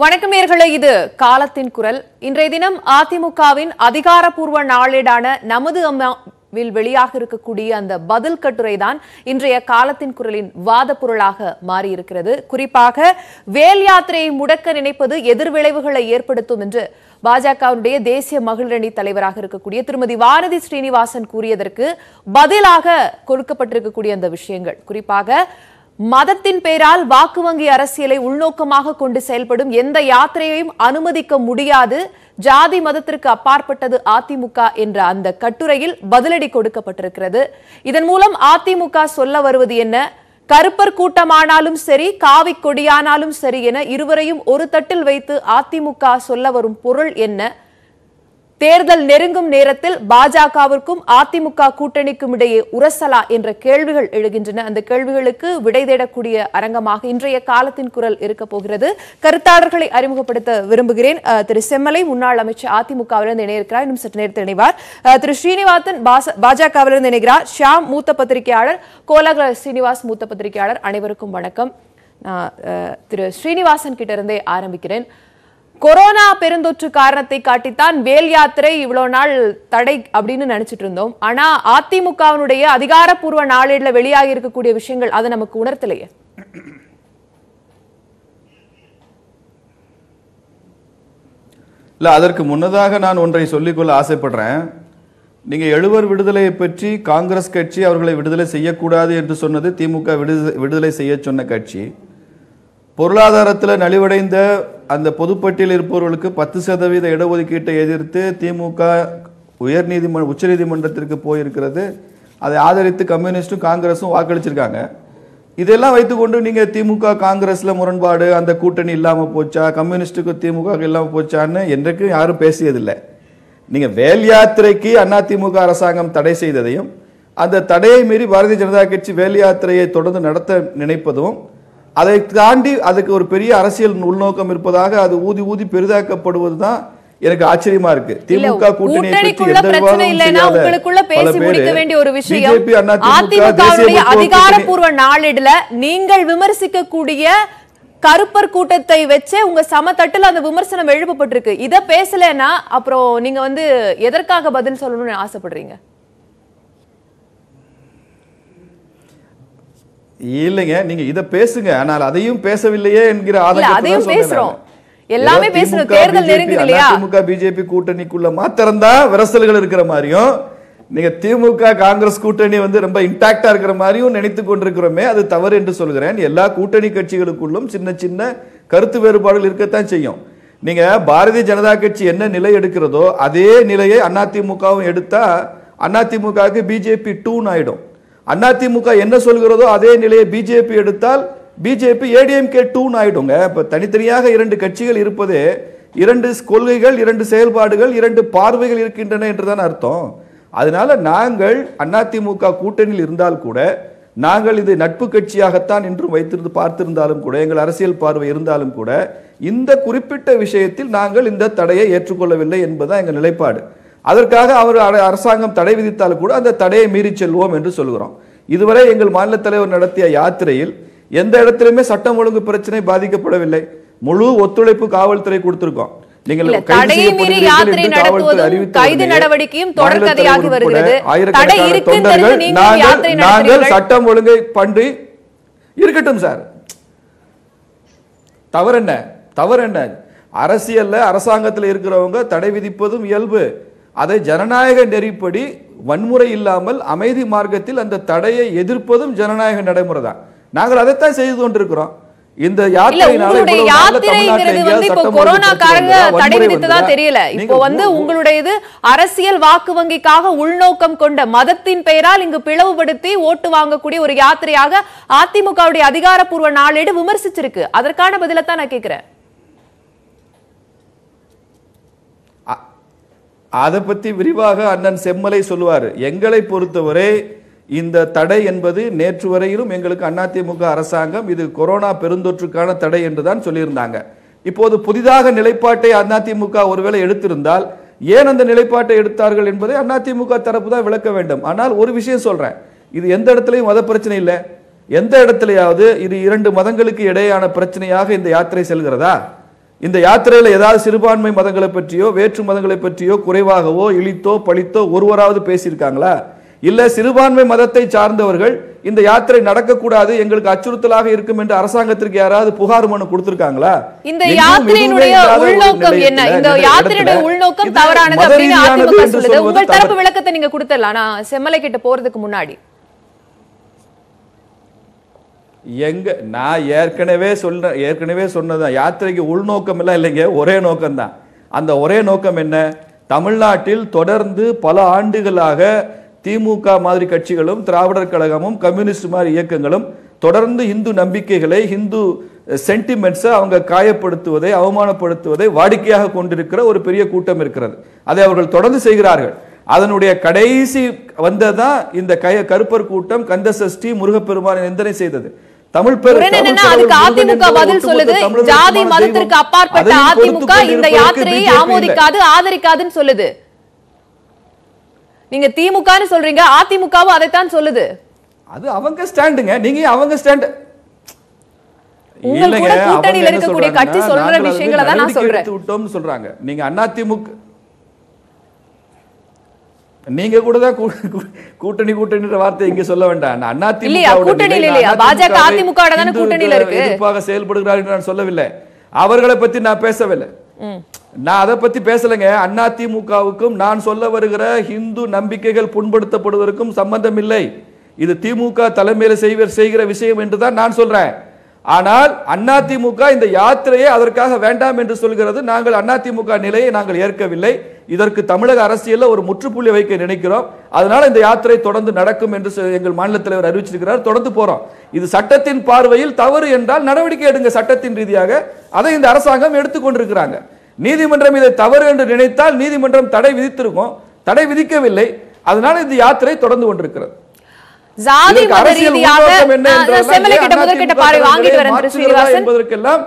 வணக்கம் நேர்களை இது காலத்தின் குரல் இன்றைய தினம் அதிமுகவின் அதிகாரப்பூர்வ நாளேடான நமது அம்மாவில் வெளியாக இருக்கக்கூடிய அந்த பதில் கட்டுரை தான் இன்றைய காலத்தின் குரலின் வாத பொருளாக மாறியிருக்கிறது குறிப்பாக வேல் யாத்திரையை முடக்க நினைப்பது எதிர்விளைவுகளை ஏற்படுத்தும் என்று பாஜகவினுடைய தேசிய மகளிரணி தலைவராக இருக்கக்கூடிய திருமதி வானதி ஸ்ரீனிவாசன் கூறியதற்கு பதிலாக கொடுக்கப்பட்டிருக்கக்கூடிய அந்த விஷயங்கள் குறிப்பாக மதத்தின் பெயரால் வாக்கு வங்கி அரசியலை உள்நோக்கமாக கொண்டு செயல்படும் எந்த யாத்திரையையும் அனுமதிக்க முடியாது ஜாதி மதத்திற்கு அப்பாற்பட்டது அதிமுக என்ற அந்த கட்டுரையில் பதிலடி கொடுக்கப்பட்டிருக்கிறது இதன் மூலம் அதிமுக சொல்ல வருவது என்ன கருப்பர் கூட்டமானாலும் சரி காவி கொடியானாலும் சரி என இருவரையும் ஒரு தட்டில் வைத்து அதிமுக சொல்ல வரும் பொருள் என்ன தேர்தல் நெருங்கும் நேரத்தில் பாஜகவிற்கும் அதிமுக கூட்டணிக்கும் இடையே உரசலா என்ற கேள்விகள் எழுகின்றன அந்த கேள்விகளுக்கு விடை தேடக்கூடிய அரங்கமாக இன்றைய காலத்தின் குரல் இருக்க போகிறது கருத்தாளர்களை அறிமுகப்படுத்த விரும்புகிறேன் திரு செம்மலை முன்னாள் அமைச்சர் அதிமுகவிலிருந்து இணையிருக்கிறார் இன்னும் சற்று நேரத்தில் இணைவார் திரு ஸ்ரீனிவாசன் பாஜகவிலிருந்து இணைகிறார் ஷியாம் மூத்த பத்திரிகையாளர் கோலகல ஸ்ரீனிவாஸ் மூத்த பத்திரிகையாளர் அனைவருக்கும் வணக்கம் நான் திரு ஸ்ரீனிவாசன் கிட்ட இருந்தே ஆரம்பிக்கிறேன் கொரோனா பெருந்தொற்று காரணத்தை காட்டித்தான் வேல் யாத்திரை இவ்வளவு நாள் தடை அப்படின்னு நினைச்சிட்டு இருந்தோம் ஆனா அதிமுகவினுடைய அதிகாரப்பூர்வ நாளேடுல வெளியாகி இருக்கக்கூடிய விஷயங்கள் அதை நமக்கு உணர்த்தலையே இல்ல அதற்கு முன்னதாக நான் ஒன்றை சொல்லிக்கொள்ள ஆசைப்படுறேன் நீங்க எழுவர் விடுதலையை பற்றி காங்கிரஸ் கட்சி அவர்களை விடுதலை செய்யக்கூடாது என்று சொன்னது திமுக விடுதலை செய்ய சொன்ன கட்சி பொருளாதாரத்தில் நலிவடைந்த அந்த பொதுப்பட்டியல் இருப்பவர்களுக்கு பத்து சதவீத இடஒதுக்கீட்டை எதிர்த்து திமுக உயர்நீதிமன்ற உச்சநீதிமன்றத்திற்கு போயிருக்கிறது அதை ஆதரித்து கம்யூனிஸ்ட்டும் காங்கிரஸும் வாக்களிச்சிருக்காங்க இதெல்லாம் வைத்துக்கொண்டு நீங்கள் திமுக காங்கிரஸில் முரண்பாடு அந்த கூட்டணி இல்லாமல் போச்சா கம்யூனிஸ்ட்டுக்கு திமுக இல்லாமல் போச்சான்னு என்றைக்கும் யாரும் பேசியதில்லை நீங்கள் வேல் யாத்திரைக்கு அதிமுக அரசாங்கம் தடை செய்ததையும் அந்த தடையை மீறி பாரதிய ஜனதா கட்சி வேல் யாத்திரையை தொடர்ந்து நடத்த நினைப்பதும் அதை தாண்டி அதுக்கு ஒரு பெரிய அரசியல் உள்நோக்கம் இருப்பதாக அது ஊதி ஊதி பெரிதாக்கப்படுவது தான் எனக்கு ஆச்சரியமா இருக்கு திமுக கூட்டணி அதிகாரப்பூர்வ நாளிடுல நீங்கள் விமர்சிக்கக்கூடிய கருப்பர் கூட்டத்தை வச்சே உங்க சமத்தட்டுல அந்த விமர்சனம் எழுப்பப்பட்டிருக்கு இதை பேசலன்னா அப்புறம் நீங்க வந்து எதற்காக பதில் சொல்லணும்னு ஆசைப்படுறீங்க இல்லைங்க நீங்க இதை பேசுங்க ஆனால் அதையும் பேசவில்லையே என்கிற அதையும் பேசுறோம் எல்லாமே பேசுறோம் தேர்தல் நெருங்குது இல்லையா திமுக பிஜேபி கூட்டணிக்குள்ள தான் விரசல்கள் இருக்கிற மாதிரியும் நீங்க திமுக காங்கிரஸ் கூட்டணி வந்து ரொம்ப இன்டாக்டா இருக்கிற மாதிரியும் நினைத்து கொண்டிருக்கிறோமே அது தவறு என்று சொல்கிறேன் எல்லா கூட்டணி கட்சிகளுக்குள்ளும் சின்ன சின்ன கருத்து வேறுபாடுகள் இருக்கத்தான் செய்யும் நீங்க பாரதிய ஜனதா கட்சி என்ன நிலை எடுக்கிறதோ அதே நிலையை அதிமுகவும் எடுத்தா அதிமுகவுக்கு பிஜேபி டூன் ஆயிடும் அதிமுக என்ன சொல்கிறதோ அதே நிலையை பிஜேபி எடுத்தால் பிஜேபி ஏடிஎம்கே டூன்னு ஆயிடுங்க இப்போ தனித்தனியாக இரண்டு கட்சிகள் இருப்பதே இரண்டு கொள்கைகள் இரண்டு செயல்பாடுகள் இரண்டு பார்வைகள் இருக்கின்றன என்றுதான் அர்த்தம் அதனால நாங்கள் அதிமுக கூட்டணியில் இருந்தால் கூட நாங்கள் இது நட்பு கட்சியாகத்தான் இன்றும் வைத்திருந்து பார்த்திருந்தாலும் கூட எங்கள் அரசியல் பார்வை இருந்தாலும் கூட இந்த குறிப்பிட்ட விஷயத்தில் நாங்கள் இந்த தடையை ஏற்றுக்கொள்ளவில்லை என்பதுதான் எங்கள் நிலைப்பாடு அதற்காக அவர் அரசாங்கம் தடை விதித்தால் கூட அந்த தடையை மீறி செல்வோம் என்று சொல்கிறோம் இதுவரை எங்கள் மாநில தலைவர் நடத்திய யாத்திரையில் எந்த இடத்திலுமே சட்டம் ஒழுங்கு பிரச்சனை பாதிக்கப்படவில்லை முழு ஒத்துழைப்பு காவல்துறை கொடுத்திருக்கோம் சட்டம் ஒழுங்கை இருக்கட்டும் சார் தவறு என்ன தவறு என்ன அரசியல்ல அரசாங்கத்தில் இருக்கிறவங்க தடை விதிப்பதும் இயல்பு அதை ஜனநாயக நெறிப்படி வன்முறை இல்லாமல் அமைதி மார்க்கத்தில் அந்த தடையை எதிர்ப்பதும் ஜனநாயக நடைமுறை தான் நாங்கள் அதைத்தான் செய்து கொண்டிருக்கிறோம் இந்த தெரியல இப்போ வந்து உங்களுடையது அரசியல் வாக்கு வங்கிக்காக உள்நோக்கம் கொண்ட மதத்தின் பெயரால் இங்கு பிளவுபடுத்தி ஓட்டு வாங்கக்கூடிய ஒரு யாத்திரையாக அதிமுகவுடைய அதிகாரப்பூர்வ நாளேடு விமர்சிச்சிருக்கு அதற்கான பதிலத்தான் நான் கேக்குறேன் அதை பற்றி விரிவாக அண்ணன் செம்மலை சொல்லுவார் எங்களை பொறுத்தவரை இந்த தடை என்பது நேற்று வரையிலும் எங்களுக்கு அதிமுக அரசாங்கம் இது கொரோனா பெருந்தொற்றுக்கான தடை என்று தான் சொல்லியிருந்தாங்க இப்போது புதிதாக நிலைப்பாட்டை அதிமுக ஒருவேளை எடுத்திருந்தால் ஏன் அந்த நிலைப்பாட்டை எடுத்தார்கள் என்பதை அதிமுக தரப்பு தான் விளக்க வேண்டும் ஆனால் ஒரு விஷயம் சொல்கிறேன் இது எந்த இடத்துலையும் மத பிரச்சனை இல்லை எந்த இடத்துலையாவது இது இரண்டு மதங்களுக்கு இடையேயான பிரச்சனையாக இந்த யாத்திரை செல்கிறதா இந்த யாத்திரையில் ஏதாவது சிறுபான்மை மதங்களை பற்றியோ வேற்று மதங்களை பற்றியோ குறைவாகவோ இழித்தோ பழித்தோ ஒருவராவது பேசியிருக்காங்களா இல்லை சிறுபான்மை மதத்தை சார்ந்தவர்கள் இந்த யாத்திரை நடக்கக்கூடாது எங்களுக்கு அச்சுறுத்தலாக இருக்கும் என்று அரசாங்கத்திற்கு யாராவது புகார் மனு கொடுத்திருக்காங்களா இந்த யாத்திரையினுடைய உள்நோக்கம் என்ன இந்த யாத்திரையுடைய உள்நோக்கம் தவறானது அப்படின்னு அதிமுக சொல்லுது உங்கள் தரப்பு விளக்கத்தை நீங்க கொடுத்துடலாம் நான் செம்மலை கிட்ட போறதுக்கு முன்னாடி எங்க நான் ஏற்கனவே சொல்ல ஏற்கனவே சொன்னதான் யாத்திரைக்கு எல்லாம் இல்லைங்க ஒரே நோக்கம்தான் அந்த ஒரே நோக்கம் என்ன தமிழ்நாட்டில் தொடர்ந்து பல ஆண்டுகளாக திமுக மாதிரி கட்சிகளும் திராவிடர் கழகமும் கம்யூனிஸ்ட் மாதிரி இயக்கங்களும் தொடர்ந்து இந்து நம்பிக்கைகளை இந்து சென்டிமெண்ட்ஸை அவங்க காயப்படுத்துவதை அவமானப்படுத்துவதை வாடிக்கையாக கொண்டிருக்கிற ஒரு பெரிய கூட்டம் இருக்கிறது அதை அவர்கள் தொடர்ந்து செய்கிறார்கள் அதனுடைய கடைசி வந்ததான் இந்த கைய கருப்பர் கூட்டம் கந்தசஷ்டி முருகப்பெருமானை நிந்தனை செய்தது தமிழ் அதுக்கு அதிமுக பதில் சொல்லுது ஜாதி மதத்திற்கு அப்பாற்பட்ட அதிமுக இந்த யாத்திரையை ஆமோதிக்காது ஆதரிக்காதுன்னு சொல்லுது நீங்க திமுகன்னு சொல்றீங்க அதிமுகவும் அதைத்தான் சொல்லுது அது அவங்க ஸ்டாண்டுங்க நீங்க அவங்க ஸ்டாண்ட் உங்கள் கூட கூட்டணியில் இருக்கக்கூடிய கட்சி சொல்ற விஷயங்களை தான் நான் சொல்றேன் விட்டோம்னு சொல்றாங்க நீங்க அண்ணா திமுக நீங்க கூட தான் கூட்டணி கூட்டணின்ற வார்த்தை இங்க சொல்ல வேண்டாம் அண்ணா எதிர்ப்பாக செயல்படுகிறார் என்று நான் சொல்லவில்லை அவர்களை பத்தி நான் பேசவில்லை நான் அதை பத்தி பேசலைங்க அண்ணா திமுகவுக்கும் நான் சொல்ல வருகிற ஹிந்து நம்பிக்கைகள் புண்படுத்தப்படுவதற்கும் சம்பந்தம் இல்லை இது திமுக தலைமையில செய்வர் செய்கிற விஷயம் என்றுதான் நான் சொல்றேன் ஆனால் அண்ணா திமுக இந்த யாத்திரையை அதற்காக வேண்டாம் என்று சொல்கிறது நாங்கள் அண்ணா திமுக நிலையை நாங்கள் ஏற்கவில்லை இதற்கு தமிழக அரசியலில் ஒரு முற்றுப்புள்ளி வைக்க நினைக்கிறோம் அதனால இந்த யாத்திரை தொடர்ந்து நடக்கும் என்று எங்கள் மாநில தலைவர் அறிவிச்சிருக்கிறார் தொடர்ந்து போறோம் இது சட்டத்தின் பார்வையில் தவறு என்றால் நடவடிக்கை எடுங்க சட்டத்தின் ரீதியாக அதை இந்த அரசாங்கம் எடுத்துக்கொண்டிருக்கிறாங்க நீதிமன்றம் இதை தவறு என்று நினைத்தால் நீதிமன்றம் தடை விதித்திருக்கும் தடை விதிக்கவில்லை அதனால இந்த யாத்திரை தொடர்ந்து கொண்டிருக்கிறது ஜாதி மத ரீதியாக முதற்கிட்ட வாங்கிட்டு வரேன் என்பதற்கெல்லாம்